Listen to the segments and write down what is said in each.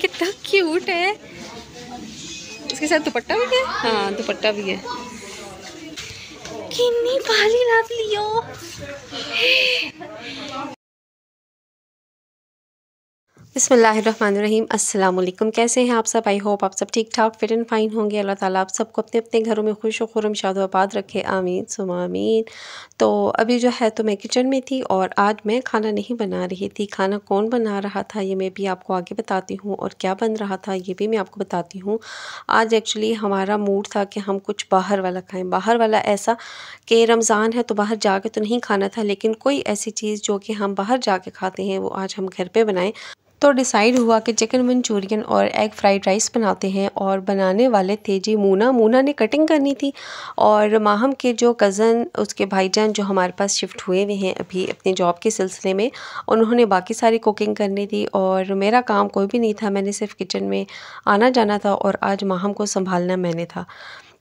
कितना क्यूट है इसके साथ दुपट्टा भी है हाँ दुपट्टा भी है कितनी भाली लाभ लियो बसमीम अल्लाम कैसे हैं आप सब आई होप आप सब ठीक ठाक फिट एंड फाइन होंगे अल्लाह ताला आप सबको अपने अपने घरों में खुश खुरम शाद आबाद रखे आमीन सुम आमीन तो अभी जो है तो मैं किचन में थी और आज मैं खाना नहीं बना रही थी खाना कौन बना रहा था ये मैं भी आपको आगे बताती हूँ और क्या बन रहा था ये भी मैं आपको बताती हूँ आज एक्चुअली हमारा मूड था कि हम कुछ बाहर वाला खाएँ बाहर वाला ऐसा कि रमज़ान है तो बाहर जाके तो नहीं खाना था लेकिन कोई ऐसी चीज़ जो कि हम बाहर जाके खाते हैं वो आज हम घर पर बनाएँ तो डिसाइड हुआ कि चिकन मंचूरियन और एग फ्राइड राइस बनाते हैं और बनाने वाले थे जी मूना मूना ने कटिंग करनी थी और माहम के जो कज़न उसके भाईजान जो हमारे पास शिफ्ट हुए हुए हैं अभी अपने जॉब के सिलसिले में उन्होंने बाकी सारी कुकिंग करनी थी और मेरा काम कोई भी नहीं था मैंने सिर्फ किचन में आना जाना था और आज माहम को संभालना मैंने था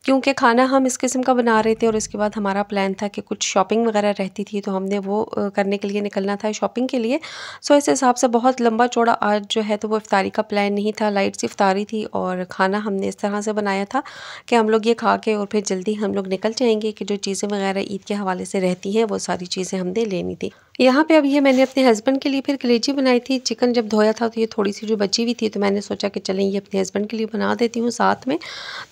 क्योंकि खाना हम इस किस्म का बना रहे थे और इसके बाद हमारा प्लान था कि कुछ शॉपिंग वगैरह रहती थी तो हमने वो करने के लिए निकलना था शॉपिंग के लिए सो इस हिसाब से बहुत लंबा चौड़ा आज जो है तो वो इफ्तारी का प्लान नहीं था लाइट सी इफ्तारी थी और खाना हमने इस तरह से बनाया था कि हम लोग ये खा के और फिर जल्दी हम लोग निकल जाएंगे कि जो चीज़ें वगैरह ईद के हवाले से रहती हैं वो सारी चीज़ें हमने लेनी थी यहाँ पे अब ये मैंने अपने हस्बैंड के लिए फिर कलेजी बनाई थी चिकन जब धोया था तो ये थोड़ी सी जो बची हुई थी तो मैंने सोचा कि चलें ये अपने हस्बैंड के लिए बना देती हूँ साथ में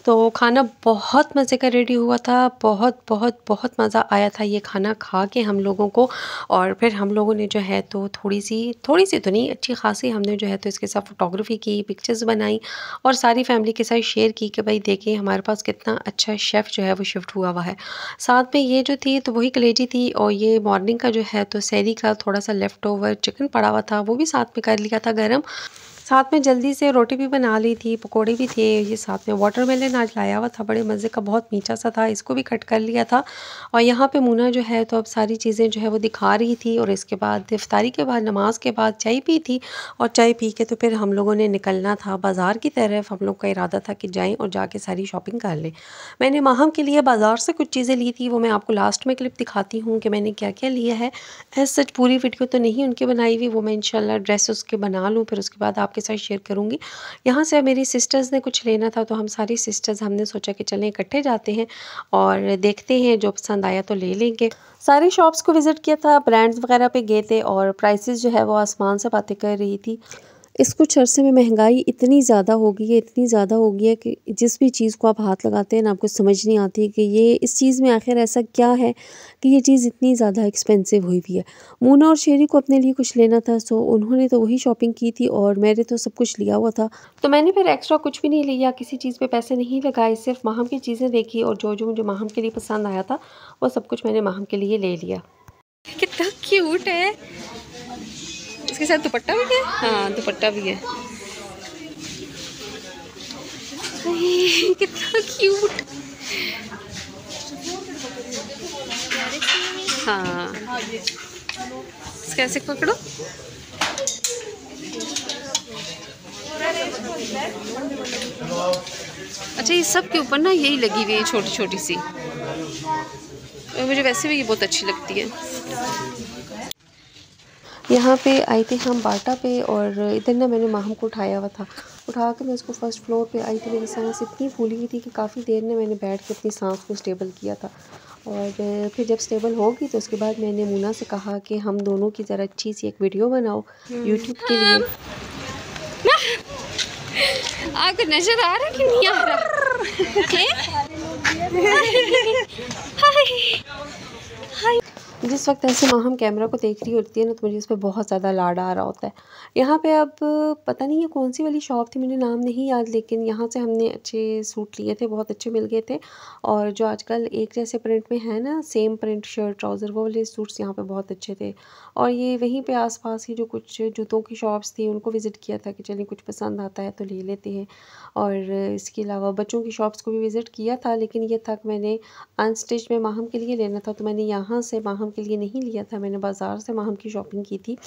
तो खाना बहुत मज़े का रेडी हुआ था बहुत बहुत बहुत मज़ा आया था ये खाना खा के हम लोगों को और फिर हम लोगों ने जो है तो थोड़ी सी थोड़ी सी तो नहीं अच्छी खासी हमने जो है तो इसके साथ फ़ोटोग्राफी की पिक्चर्स बनाई और सारी फैमिली के साथ शेयर की कि भाई देखिए हमारे पास कितना अच्छा शेफ़ जो है वो शिफ्ट हुआ हुआ है साथ में ये जो थी तो वही कलेजी थी और ये मॉर्निंग का जो है तो कचहरी का थोड़ा सा लेफ़्ट ओवर चिकन पड़ा हुआ था वो भी साथ में कर लिया था गर्म साथ में जल्दी से रोटी भी बना ली थी पकोड़े भी थे ये साथ में वाटर मेलन आज लाया हुआ था बड़े मज़े का बहुत मीठा सा था इसको भी कट कर लिया था और यहाँ पे मुना जो है तो अब सारी चीज़ें जो है वो दिखा रही थी और इसके बाद इफ्तारी के बाद नमाज के बाद चाय पी थी और चाय पी के तो फिर हम लोगों ने निकलना था बाज़ार की तरफ हम लोग का इरादा था कि जाएँ और जाके सारी शॉपिंग कर लें मैंने माहम के लिए बाज़ार से कुछ चीज़ें ली थी वो मैं आपको लास्ट में क्लिप दिखाती हूँ कि मैंने क्या क्या लिया है सच पूरी वीडियो तो नहीं उनकी बनाई हुई वो मैं इन ड्रेसेस के बना लूँ फिर उसके बाद आप आपके साथ शेयर करूँगी यहाँ से मेरी सिस्टर्स ने कुछ लेना था तो हम सारी सिस्टर्स हमने सोचा कि चलें इकट्ठे जाते हैं और देखते हैं जो पसंद आया तो ले लेंगे सारी शॉप्स को विज़िट किया था ब्रांड्स वगैरह पे गए थे और प्राइसेस जो है वो आसमान से बातें कर रही थी इस कुछ अरसे में महंगाई इतनी ज़्यादा हो गई है इतनी ज़्यादा हो गई है कि जिस भी चीज़ को आप हाथ लगाते हैं ना आपको समझ नहीं आती कि ये इस चीज़ में आखिर ऐसा क्या है कि ये चीज़ इतनी ज़्यादा एक्सपेंसिव हुई हुई है मोना और शेरी को अपने लिए कुछ लेना था सो उन्होंने तो वही शॉपिंग की थी और मैंने तो सब कुछ लिया हुआ था तो मैंने फिर एक्स्ट्रा कुछ भी नहीं लिया किसी चीज़ पर पैसे नहीं लगाए सिर्फ माहम की चीज़ें देखी और जो जो मुझे माहम के लिए पसंद आया था वो सब कुछ मैंने माहम के लिए ले लिया कितना क्यूट है इसके साथ दुपट्टा भी है हाँ दुपट्टा भी है कितना क्यूट हाँ कैसे पकड़ो अच्छा ये सब के ऊपर ना यही लगी हुई है छोटी छोटी सी मुझे वैसे भी ये बहुत अच्छी लगती है यहाँ पे आई थी हम बाटा पे और इधर ना मैंने माहम को उठाया हुआ था उठा के मैं उसको फर्स्ट फ्लोर पे आई थी मेरी सांस इतनी फूली हुई थी कि काफ़ी देर में मैंने बैठ के अपनी सांस को स्टेबल किया था और फिर जब स्टेबल होगी तो उसके बाद मैंने मुना से कहा कि हम दोनों की ज़रा अच्छी सी एक वीडियो बनाओ यूट्यूब के लिए आपको नजर आ रहा कि नहीं आ रहा जिस वक्त ऐसे माँ हम कैमरा को देख रही होती है ना तो मुझे इस पर बहुत ज़्यादा लाड़ा आ रहा होता है यहाँ पे अब पता नहीं ये कौन सी वाली शॉप थी मुझे नाम नहीं याद लेकिन यहाँ से हमने अच्छे सूट लिए थे बहुत अच्छे मिल गए थे और जो आजकल एक जैसे प्रिंट में है ना सेम प्रिंट शर्ट ट्राउज़र वो वाले सूट्स यहाँ पर बहुत अच्छे थे और ये वहीं पर आस पास जो कुछ जूतों की शॉप्स थी उनको विज़िट किया था कि चलिए कुछ पसंद आता है तो ले लेते हैं और इसके अलावा बच्चों की शॉप्स को भी विज़िट किया था लेकिन ये था कि मैंने अनस्टिच में माहम के लिए लेना था तो मैंने यहाँ से माहम माहम के लिए नहीं लिया था मैंने बाज़ार से माहम की शॉपिंग की थी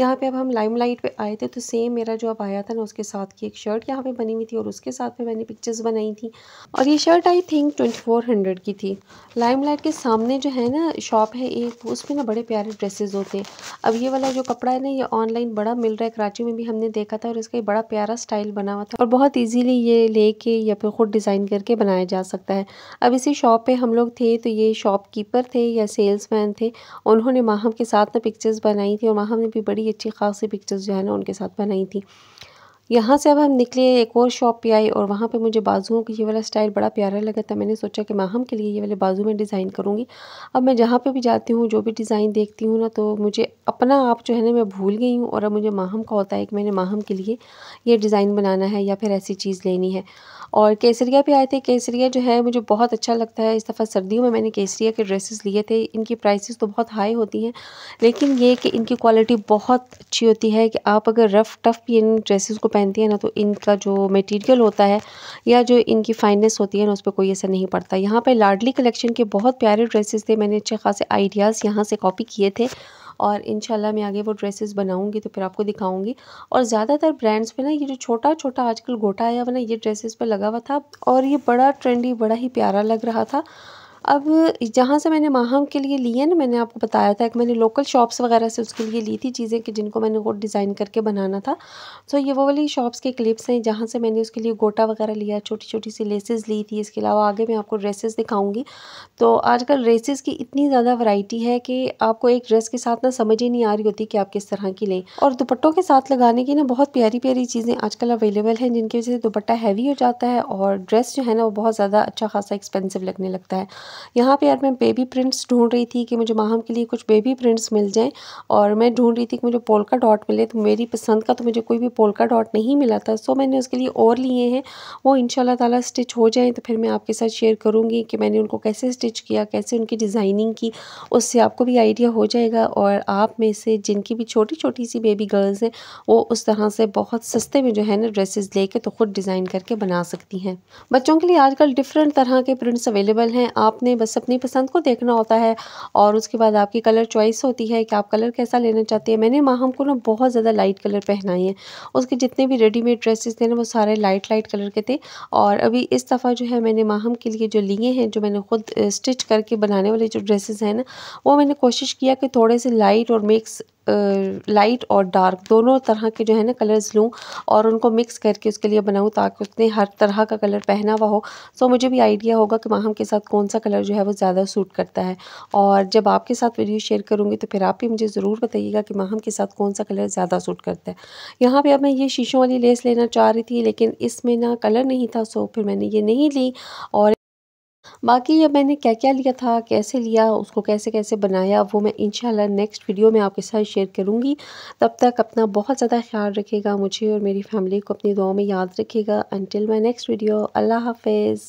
यहाँ पे अब हम लाइम लाइट पे आए थे तो सेम मेरा जो अब आया था ना उसके साथ की एक शर्ट यहाँ पे बनी हुई थी और उसके साथ में मैंने पिक्चर्स बनाई थी और ये shirt I think twenty four hundred की थी लाइम लाइट के सामने जो है ना शॉप है एक उसमें ना बड़े प्यारे ड्रेसेस होते हैं अब ये वाला जो कपड़ा है ना ये ऑनलाइन बड़ा मिल रहा है कराची में भी हमने देखा था और इसका बड़ा प्यारा स्टाइल बना हुआ था और बहुत ईजीली ये ले के या फिर खुद डिज़ाइन करके बनाया जा सकता है अब इसी शॉप पे हम लोग थे तो ये शॉपकीपर थे या मैन थे उन्होंने माहम के साथ ना पिक्चर्स बनाई थी और माहम ने भी बड़ी बड़ी अच्छी खासी पिक्चर्स जो है ना उनके साथ बनाई थी यहाँ से अब हम निकले एक और शॉप पे आए और वहाँ पे मुझे बाजुओं की ये वाला स्टाइल बड़ा प्यारा लगा था मैंने सोचा कि माहम के लिए ये वाले बाजू में डिज़ाइन करूँगी अब मैं जहाँ पे भी जाती हूँ जो भी डिज़ाइन देखती हूँ ना तो मुझे अपना आप जो है ना मैं भूल गई हूँ और अब मुझे माहम का होता है कि मैंने माहम के लिए ये डिज़ाइन बनाना है या फिर ऐसी चीज़ लेनी है और केसरिया भी आए थे केसरिया जो है मुझे बहुत अच्छा लगता है इस दफ़ा सर्दियों में मैंने केसरिया के ड्रेसेस लिए थे इनकी प्राइसेस तो बहुत हाई होती हैं लेकिन ये कि इनकी क्वालिटी बहुत अच्छी होती है कि आप अगर रफ़ टफ़ भी इन ड्रेसेस को पहनती हैं ना तो इनका जो मटेरियल होता है या जो इनकी फाइननेस होती है ना उस पर कोई असर नहीं पड़ता यहाँ पर लाडली कलेक्शन के बहुत प्यारे ड्रेसेस थे मैंने अच्छे खासे आइडियाज़ यहाँ से कॉपी किए थे और इन मैं आगे वो ड्रेसेस बनाऊँगी तो फिर आपको दिखाऊँगी और ज़्यादातर ब्रांड्स पर ना ये जो छोटा छोटा आजकल गोटा आया हुआ ना ये ड्रेसेस पर लगा हुआ था और ये बड़ा ट्रेंडी बड़ा ही प्यारा लग रहा था अब जहाँ से मैंने माहम के लिए लिए ना मैंने आपको बताया था एक मैंने लोकल शॉप्स वगैरह से उसके लिए ली थी चीज़ें कि जिनको मैंने वो डिज़ाइन करके बनाना था सो ये वो वाली शॉप्स के क्लिप्स हैं जहाँ से मैंने उसके लिए गोटा वगैरह लिया छोटी छोटी सी लेसेस ली थी इसके अलावा आगे मैं आपको ड्रेसेस दिखाऊँगी तो आजकल ड्रेसेस की इतनी ज़्यादा वराइटी है कि आपको एक ड्रेस के साथ ना समझ ही नहीं आ रही होती कि आप किस तरह की लें और दुपट्टों के साथ लगाने की ना बहुत प्यारी प्यारी चीज़ें आजकल अवेलेबल हैं जिनकी वजह से दुपट्टा हैवी हो जाता है और ड्रेस जो है ना वो बहुत ज़्यादा अच्छा खासा एक्सपेंसिव लगने लगता है यहाँ पे यार मैं बेबी प्रिंट्स ढूंढ रही थी कि मुझे माहम के लिए कुछ बेबी प्रिंट्स मिल जाएँ और मैं ढूंढ रही थी कि मुझे पोलका डॉट मिले तो मेरी पसंद का तो मुझे कोई भी पोलका डॉट नहीं मिला था सो मैंने उसके लिए और लिए हैं वो इन ताला स्टिच हो जाएँ तो फिर मैं आपके साथ शेयर करूँगी कि मैंने उनको कैसे स्टिच किया कैसे उनकी डिज़ाइनिंग की उससे आपको भी आइडिया हो जाएगा और आप में से जिनकी भी छोटी छोटी सी बेबी गर्ल्स हैं वो उस तरह से बहुत सस्ते में जो है ना ड्रेसेस लेके तो ख़ुद डिज़ाइन करके बना सकती हैं बच्चों के लिए आजकल डिफरेंट तरह के प्रिंट्स अवेलेबल हैं आप अपने बस अपनी पसंद को देखना होता है और उसके बाद आपकी कलर चॉइस होती है कि आप कलर कैसा लेना चाहते हैं मैंने माहम को ना बहुत ज़्यादा लाइट कलर पहनाई हैं उसके जितने भी रेडीमेड ड्रेसेस थे ना वो सारे लाइट लाइट कलर के थे और अभी इस दफ़ा जो है मैंने माहम के लिए जो लिए हैं जो मैंने खुद स्टिच करके बनाने वाले जो ड्रेसेस हैं ना वो मैंने कोशिश किया कि थोड़े से लाइट और मिक्स लाइट और डार्क दोनों तरह के जो है ना कलर्स लूँ और उनको मिक्स करके उसके लिए बनाऊँ ताकि उसने हर तरह का कलर पहना हुआ हो सो मुझे भी आइडिया होगा कि माहम के साथ कौन सा कलर जो है वो ज़्यादा सूट करता है और जब आपके साथ वीडियो शेयर करूँगी तो फिर आप भी मुझे ज़रूर बताइएगा कि माहम के साथ कौन सा कलर ज़्यादा सूट करता है यहाँ पर अब मैं ये शीशों वाली लेस लेना चाह रही थी लेकिन इसमें ना कलर नहीं था सो फिर मैंने ये नहीं ली और बाकी ये मैंने क्या क्या लिया था कैसे लिया उसको कैसे कैसे बनाया वो मैं इंशाल्लाह नेक्स्ट वीडियो में आपके साथ शेयर करूँगी तब तक अपना बहुत ज़्यादा ख्याल रखेगा मुझे और मेरी फैमिली को अपनी दुआ में याद रखेगा अनटिल माई नेक्स्ट वीडियो अल्लाह हाफिज़